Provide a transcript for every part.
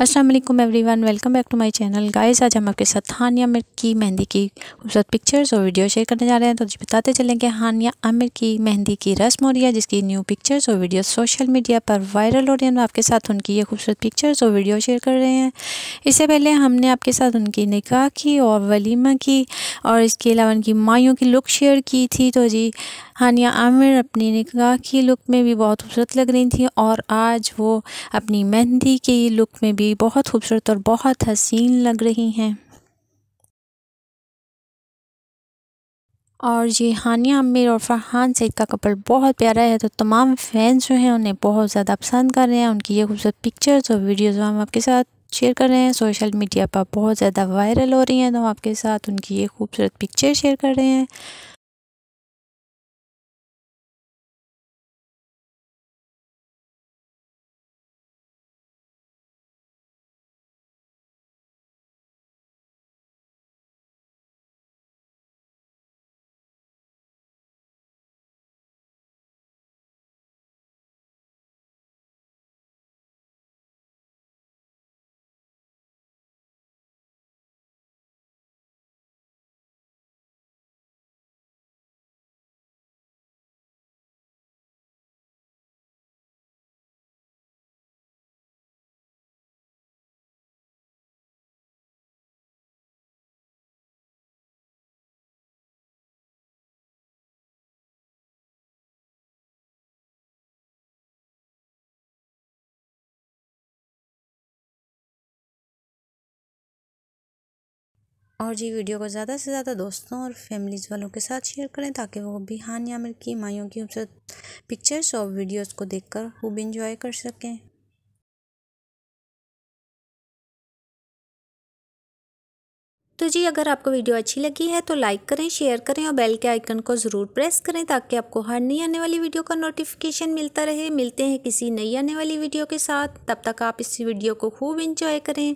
अस्सलाम वालेकुम everyone welcome back to my channel guys आज हम आपके साथ हानिया आमिर की मेहंदी की खूबसूरत पिक्चर्स और वीडियो शेयर करने जा रहे हैं तो जी बताते चलें कि हानिया आमिर की मेहंदी की रस्म हो रही है जिसकी न्यू पिक्चर्स और वीडियो तो सोशल मीडिया पर वायरल हो रही है आपके साथ उनकी ये खूबसूरत पिक्चर्स और वीडियो शेयर कर रहे हैं इससे पहले हमने आपके साथ उनकी निकाह की और वलीमा की और इसके अलावा उनकी माइयों की लुक शेयर की थी तो जी हानिया आमिर अपनी निकाह की लुक में भी बहुत खूबसूरत लग रही थी और आज वो अपनी मेहंदी की लुक में भी बहुत खूबसूरत और बहुत हसीन लग रही हैं और ये हानिया आमिर और फरहान सईद का कपल बहुत प्यारा है तो तमाम फैंस जो हैं उन्हें बहुत ज़्यादा पसंद कर रहे हैं उनकी ये खूबसूरत पिक्चर्स और वीडियोज़ हम आपके साथ शेयर कर रहे हैं सोशल मीडिया पर बहुत ज़्यादा वायरल हो रही हैं तो हम आपके साथ उनकी ये खूबसूरत पिक्चर शेयर कर रहे हैं और जी वीडियो को ज़्यादा से ज़्यादा दोस्तों और फैमिलीज़ वालों के साथ शेयर करें ताकि वो भी हान यामिर की माइयों की खूबसूरत पिक्चर्स और वीडियोस को देखकर खूब इंजॉय कर सकें तो जी अगर आपको वीडियो अच्छी लगी है तो लाइक करें शेयर करें और बेल के आइकन को ज़रूर प्रेस करें ताकि आपको हर नई आने वाली वीडियो का नोटिफिकेशन मिलता रहे मिलते हैं किसी नई आने वाली वीडियो के साथ तब तक आप इस वीडियो को खूब इंजॉय करें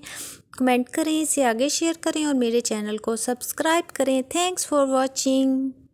कमेंट करें इसे आगे शेयर करें और मेरे चैनल को सब्सक्राइब करें थैंक्स फॉर वॉचिंग